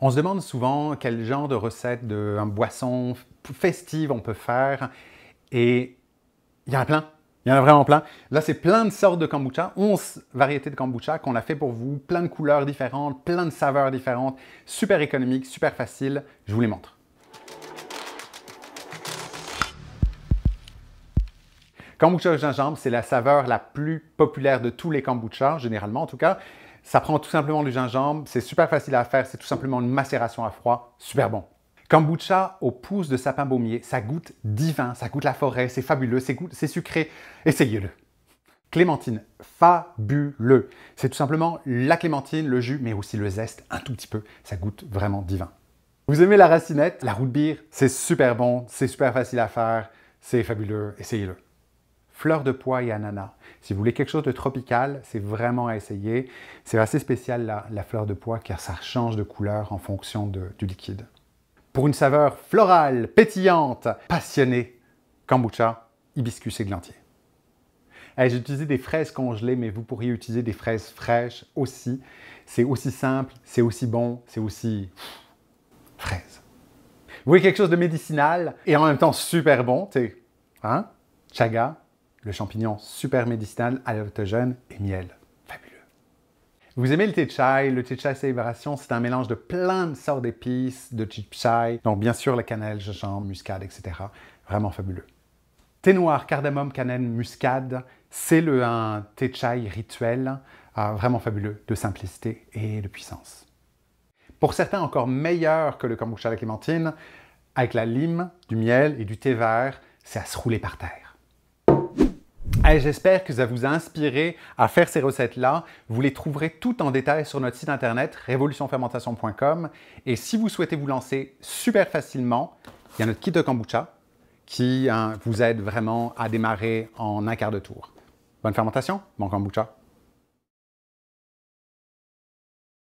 On se demande souvent quel genre de recette de boisson festive on peut faire et il y en a plein. Il y en a vraiment plein. Là, c'est plein de sortes de kombucha, 11 variétés de kombucha qu'on a fait pour vous, plein de couleurs différentes, plein de saveurs différentes, super économique, super facile. Je vous les montre. Kombucha au gingembre, c'est la saveur la plus populaire de tous les kombuchas, généralement en tout cas. Ça prend tout simplement du gingembre, c'est super facile à faire, c'est tout simplement une macération à froid, super bon. Kombucha aux pousses de sapin baumier, ça goûte divin, ça goûte la forêt, c'est fabuleux, c'est sucré, essayez-le. Clémentine, fabuleux. C'est tout simplement la clémentine, le jus, mais aussi le zeste, un tout petit peu. Ça goûte vraiment divin. Vous aimez la racinette, la de beer, c'est super bon, c'est super facile à faire, c'est fabuleux, essayez-le fleur de pois et ananas. Si vous voulez quelque chose de tropical, c'est vraiment à essayer. C'est assez spécial la, fleur de pois car ça change de couleur en fonction du liquide. Pour une saveur florale, pétillante, passionnée, kombucha, hibiscus et églantier. Eh, j'ai utilisé des fraises congelées, mais vous pourriez utiliser des fraises fraîches aussi. C'est aussi simple, c'est aussi bon, c'est aussi fraise. Vous voulez quelque chose de médicinal et en même temps super bon, tu hein? Chaga, le champignon super médicinal, alertogène et miel. Fabuleux. Vous aimez le thé chai? Le thé chai célébration, c'est un mélange de plein de sortes d'épices, de chai, donc bien sûr la cannelle, gingembre, muscade, etc. Vraiment fabuleux. Thé noir, cardamome, cannelle, muscade, c'est le un thé chai rituel, euh, vraiment fabuleux, de simplicité et de puissance. Pour certains, encore meilleur que le kombucha à la clémentine, avec la lime, du miel et du thé vert, c'est à se rouler par terre. J'espère que ça vous a inspiré à faire ces recettes-là. Vous les trouverez toutes en détail sur notre site internet révolutionfermentation.com. Et si vous souhaitez vous lancer super facilement, il y a notre kit de kombucha qui hein, vous aide vraiment à démarrer en un quart de tour. Bonne fermentation, bon kombucha.